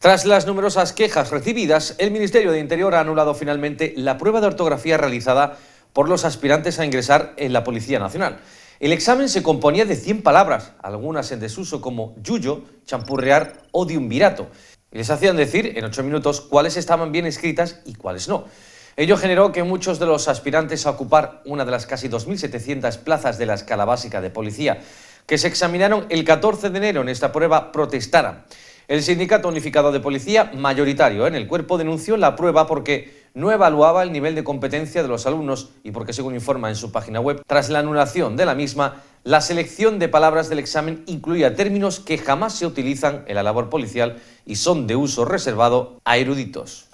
Tras las numerosas quejas recibidas, el Ministerio de Interior ha anulado finalmente la prueba de ortografía realizada por los aspirantes a ingresar en la Policía Nacional. El examen se componía de 100 palabras, algunas en desuso como yuyo, champurrear o diumvirato. Y les hacían decir en 8 minutos cuáles estaban bien escritas y cuáles no. Ello generó que muchos de los aspirantes a ocupar una de las casi 2.700 plazas de la escala básica de policía que se examinaron el 14 de enero en esta prueba protestaran. El Sindicato Unificado de Policía, mayoritario ¿eh? en el cuerpo, denunció la prueba porque no evaluaba el nivel de competencia de los alumnos y porque, según informa en su página web, tras la anulación de la misma, la selección de palabras del examen incluía términos que jamás se utilizan en la labor policial y son de uso reservado a eruditos.